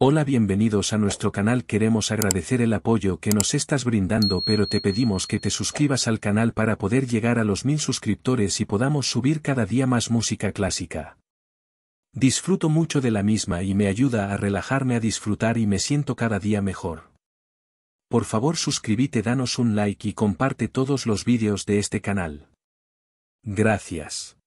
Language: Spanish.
Hola bienvenidos a nuestro canal queremos agradecer el apoyo que nos estás brindando pero te pedimos que te suscribas al canal para poder llegar a los mil suscriptores y podamos subir cada día más música clásica. Disfruto mucho de la misma y me ayuda a relajarme a disfrutar y me siento cada día mejor. Por favor suscríbete danos un like y comparte todos los vídeos de este canal. Gracias.